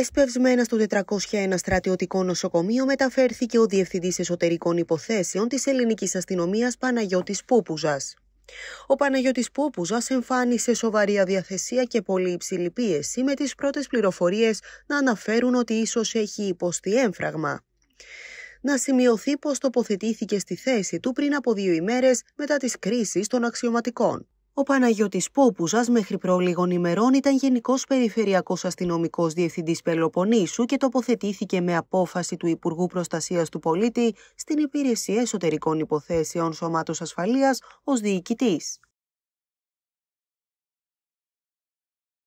Εσπευσμένα στο 401 στρατιωτικό νοσοκομείο μεταφέρθηκε ο Διευθυντής Εσωτερικών Υποθέσεων της Ελληνικής Αστυνομίας Παναγιώτης Πούπουζας. Ο Παναγιώτης Πούπουζας εμφάνισε σοβαρή αδιαθεσία και πολύ υψηλή πίεση με τις πρώτες πληροφορίες να αναφέρουν ότι ίσως έχει υποστεί έμφραγμα. Να σημειωθεί πως τοποθετήθηκε στη θέση του πριν από δύο ημέρες μετά τις κρίσεις των αξιωματικών. Ο Παναγιώτης Πόπουζας μέχρι προλίγων ημερών ήταν Γενικός Περιφερειακός Αστυνομικός Διευθυντής Πελοποννήσου και τοποθετήθηκε με απόφαση του Υπουργού Προστασίας του Πολίτη στην Υπηρεσία Εσωτερικών Υποθέσεων Σωμάτων Ασφαλείας ως διοικητής.